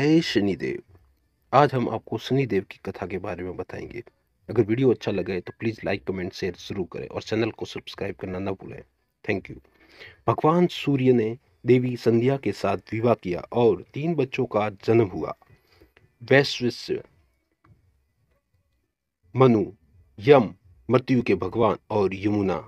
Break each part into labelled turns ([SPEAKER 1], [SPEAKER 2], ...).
[SPEAKER 1] जय शनिदेव आज हम आपको शनिदेव की कथा के बारे में बताएंगे अगर वीडियो अच्छा लगे तो प्लीज़ लाइक कमेंट शेयर जरूर करें और चैनल को सब्सक्राइब करना ना भूलें थैंक यू भगवान सूर्य ने देवी संध्या के साथ विवाह किया और तीन बच्चों का जन्म हुआ वैश्विश्व मनु यम मृत्यु के भगवान और यमुना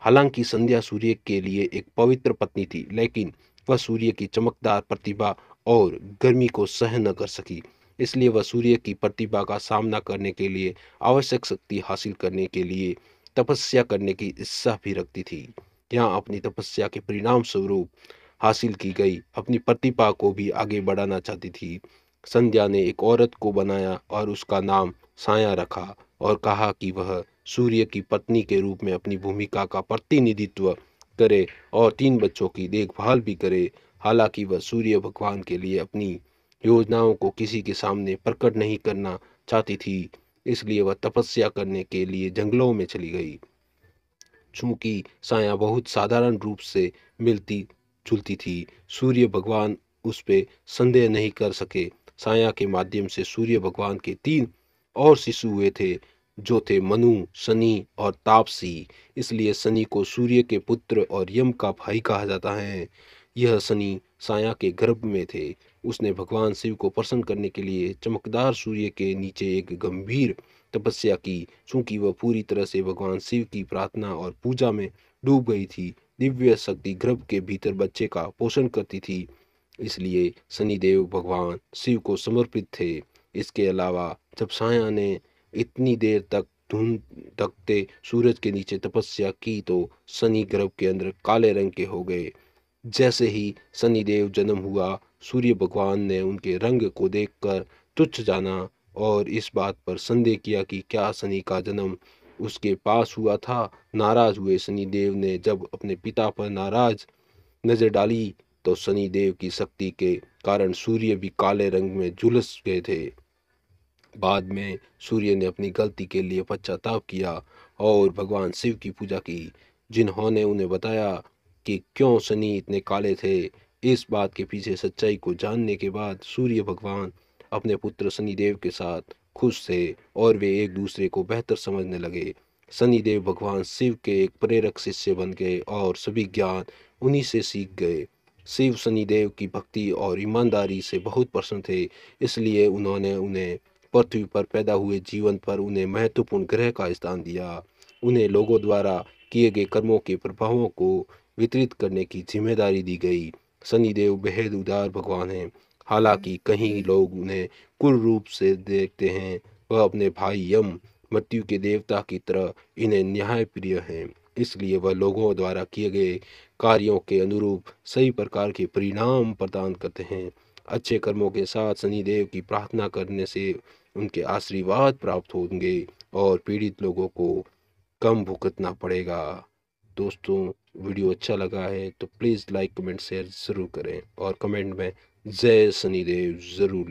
[SPEAKER 1] हालांकि संध्या सूर्य के लिए एक पवित्र पत्नी थी लेकिन वह सूर्य की चमकदार प्रतिभा और गर्मी को सहन न कर सकी इसलिए वह सूर्य की प्रतिभा का सामना करने के लिए आवश्यक शक्ति हासिल करने के लिए तपस्या करने की इच्छा भी रखती थी यहाँ अपनी तपस्या के परिणाम स्वरूप हासिल की गई अपनी प्रतिभा को भी आगे बढ़ाना चाहती थी संध्या ने एक औरत को बनाया और उसका नाम साया रखा और कहा कि वह सूर्य की पत्नी के रूप में अपनी भूमिका का प्रतिनिधित्व करे और तीन बच्चों की देखभाल भी करे हालांकि वह सूर्य भगवान के लिए अपनी योजनाओं को किसी के सामने प्रकट नहीं करना चाहती थी इसलिए वह तपस्या करने के लिए जंगलों में चली गई चूंकि साया बहुत साधारण रूप से मिलती जुलती थी सूर्य भगवान उस पर संदेह नहीं कर सके साया के माध्यम से सूर्य भगवान के तीन और शिशु हुए थे जो थे मनु शनि और तापसी इसलिए शनि को सूर्य के पुत्र और यम का भाई कहा जाता है यह शनि साया के गर्भ में थे उसने भगवान शिव को प्रसन्न करने के लिए चमकदार सूर्य के नीचे एक गंभीर तपस्या की चूंकि वह पूरी तरह से भगवान शिव की प्रार्थना और पूजा में डूब गई थी दिव्य शक्ति गर्भ के भीतर बच्चे का पोषण करती थी इसलिए शनिदेव भगवान शिव को समर्पित थे इसके अलावा जब साया ने इतनी देर तक धुंध धकते सूरज के नीचे तपस्या की तो शनि गर्भ के अंदर काले रंग के हो गए जैसे ही शनिदेव जन्म हुआ सूर्य भगवान ने उनके रंग को देखकर तुच्छ जाना और इस बात पर संदेह किया कि क्या शनि का जन्म उसके पास हुआ था नाराज हुए शनिदेव ने जब अपने पिता पर नाराज नजर डाली तो शनिदेव की शक्ति के कारण सूर्य भी काले रंग में झुलस गए थे बाद में सूर्य ने अपनी गलती के लिए पश्चाताप किया और भगवान शिव की पूजा की जिन्होंने उन्हें बताया कि क्यों शनि इतने काले थे इस बात के पीछे सच्चाई को जानने के बाद सूर्य भगवान अपने पुत्र शनिदेव के साथ खुश थे और वे एक दूसरे को बेहतर समझने लगे शनिदेव भगवान शिव के एक प्रेरक शिष्य बन गए और सभी ज्ञान उन्हीं से सीख गए शिव शनिदेव की भक्ति और ईमानदारी से बहुत प्रसन्न थे इसलिए उन्होंने उन्हें पृथ्वी पर पैदा हुए जीवन पर उन्हें महत्वपूर्ण ग्रह का स्थान दिया उन्हें लोगों द्वारा किए गए कर्मों के प्रभावों को वितरित करने की जिम्मेदारी दी गई शनिदेव बेहद उदार भगवान हैं हालांकि कहीं लोग उन्हें कुल रूप से देखते हैं वह अपने भाई यम मृत्यु के देवता की तरह इन्हें न्याय प्रिय हैं इसलिए वह लोगों द्वारा किए गए कार्यों के अनुरूप सही प्रकार के परिणाम प्रदान करते हैं अच्छे कर्मों के साथ शनिदेव की प्रार्थना करने से उनके आशीर्वाद प्राप्त होंगे और पीड़ित लोगों को कम भुगतना पड़ेगा दोस्तों वीडियो अच्छा लगा है तो प्लीज़ लाइक कमेंट शेयर ज़रूर करें और कमेंट में जय सनी देव ज़रूर